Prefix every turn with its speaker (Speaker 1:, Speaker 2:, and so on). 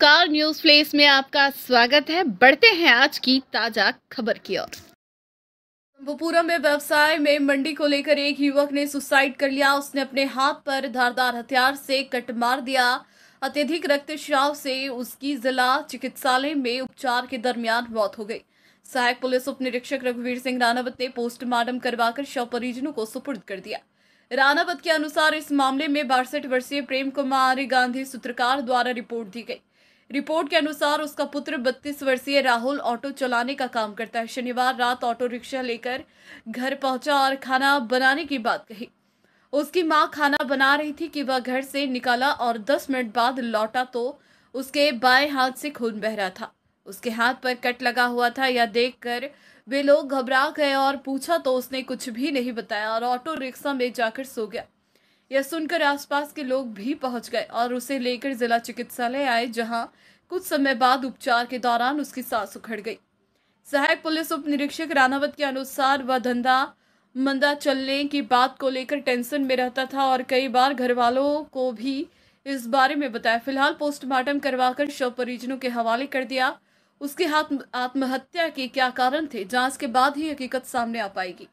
Speaker 1: car news place में आपका स्वागत है बढ़ते हैं आज की ताजा खबर की ओर शंभुपुरम में व्यवसाय में मंडी को लेकर एक युवक ने सुसाइड कर लिया उसने अपने हाथ पर धारदार हथियार से कट मार दिया अत्यधिक रक्तस्राव से उसकी जिला चिकित्सालय में उपचार के दरमियान मौत हो गई सहायक पुलिस उप निरीक्षक रघुवीर सिंह रानावत ने पोस्टमार्टम करवाकर शव परिजनों को सुपुर्द कर दिया रानावत के अनुसार इस मामले में बासठ वर्षीय प्रेम कुमार गांधी सूत्रकार द्वारा रिपोर्ट दी गई रिपोर्ट के अनुसार उसका पुत्र बत्तीस वर्षीय राहुल ऑटो चलाने का काम करता है शनिवार रात ऑटो रिक्शा लेकर घर पहुंचा और खाना बनाने की बात कही उसकी माँ खाना बना रही थी कि वह घर से निकाला और दस मिनट बाद लौटा तो उसके बाएं हाथ से खून बह रहा था उसके हाथ पर कट लगा हुआ था यह देखकर वे लोग घबरा गए और पूछा तो उसने कुछ भी नहीं बताया और ऑटो रिक्शा में जाकर सो गया यह सुनकर आसपास के लोग भी पहुंच गए और उसे लेकर जिला चिकित्सालय आए जहां कुछ समय बाद उपचार के दौरान उसकी सांस उखड़ गई सहायक पुलिस उप निरीक्षक रानावत के अनुसार वह धंधा मंदा चलने की बात को लेकर टेंशन में रहता था और कई बार घर वालों को भी इस बारे में बताया फिलहाल पोस्टमार्टम करवाकर शव परिजनों के हवाले कर दिया उसके हाथ आत्महत्या के क्या कारण थे जांच के बाद ही हकीकत सामने आ पाएगी